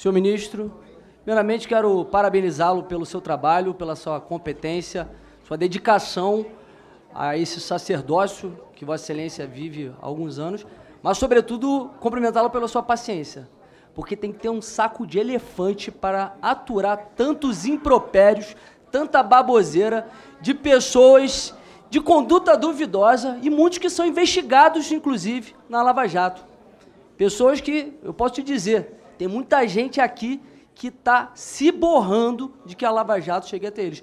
Senhor ministro, primeiramente quero parabenizá-lo pelo seu trabalho, pela sua competência, sua dedicação a esse sacerdócio que Vossa Excelência vive há alguns anos, mas, sobretudo, cumprimentá-lo pela sua paciência, porque tem que ter um saco de elefante para aturar tantos impropérios, tanta baboseira de pessoas de conduta duvidosa e muitos que são investigados, inclusive, na Lava Jato. Pessoas que, eu posso te dizer, tem muita gente aqui que está se borrando de que a Lava Jato chegue até eles.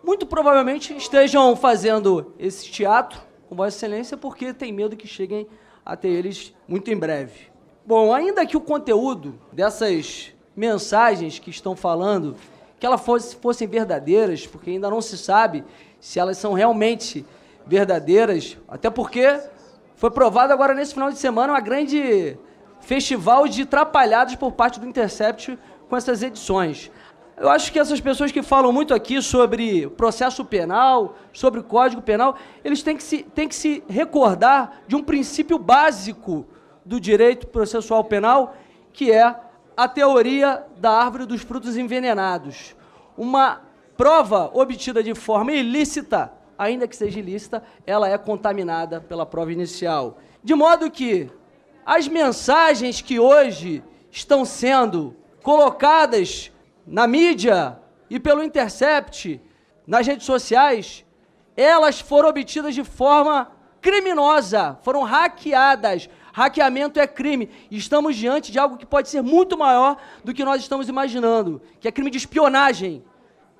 Muito provavelmente estejam fazendo esse teatro com Vossa Excelência porque tem medo que cheguem até eles muito em breve. Bom, ainda que o conteúdo dessas mensagens que estão falando, que elas fosse, fossem verdadeiras, porque ainda não se sabe se elas são realmente verdadeiras, até porque foi provado agora nesse final de semana uma grande festival de trapalhados por parte do Intercept com essas edições. Eu acho que essas pessoas que falam muito aqui sobre processo penal, sobre código penal, eles têm que se, têm que se recordar de um princípio básico do direito processual penal, que é a teoria da árvore dos frutos envenenados. Uma prova obtida de forma ilícita, ainda que seja ilícita, ela é contaminada pela prova inicial. De modo que as mensagens que hoje estão sendo colocadas na mídia e pelo Intercept, nas redes sociais, elas foram obtidas de forma criminosa, foram hackeadas. Hackeamento é crime. Estamos diante de algo que pode ser muito maior do que nós estamos imaginando, que é crime de espionagem.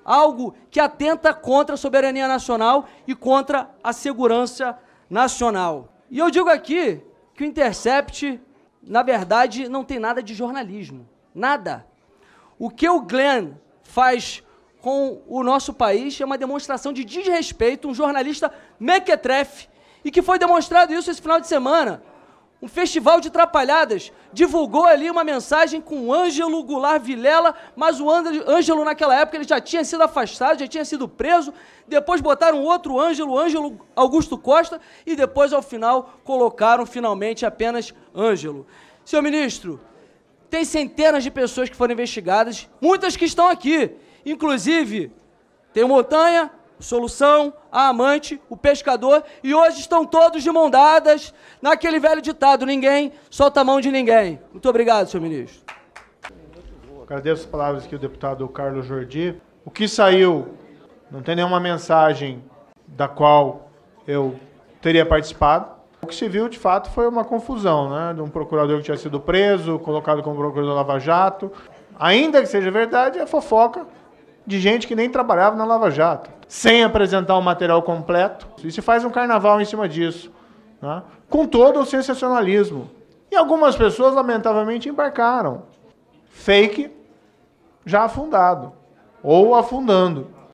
Algo que atenta contra a soberania nacional e contra a segurança nacional. E eu digo aqui que o Intercept, na verdade, não tem nada de jornalismo. Nada. O que o Glenn faz com o nosso país é uma demonstração de desrespeito, um jornalista mequetrefe, e que foi demonstrado isso esse final de semana um festival de trapalhadas, divulgou ali uma mensagem com o Ângelo Goulart Vilela, mas o Ângelo naquela época ele já tinha sido afastado, já tinha sido preso, depois botaram outro Ângelo, Ângelo Augusto Costa, e depois ao final colocaram finalmente apenas Ângelo. Senhor ministro, tem centenas de pessoas que foram investigadas, muitas que estão aqui, inclusive tem o Montanha, Solução, a Amante, o Pescador, e hoje estão todos de mão dadas naquele velho ditado: ninguém solta a mão de ninguém. Muito obrigado, senhor ministro. Agradeço as palavras aqui do deputado Carlos Jordi. O que saiu, não tem nenhuma mensagem da qual eu teria participado. O que se viu, de fato, foi uma confusão, né? De um procurador que tinha sido preso, colocado como procurador da Lava Jato. Ainda que seja verdade, é fofoca de gente que nem trabalhava na Lava Jato, sem apresentar o um material completo. E se faz um carnaval em cima disso, né? com todo o sensacionalismo. E algumas pessoas, lamentavelmente, embarcaram. Fake já afundado, ou afundando.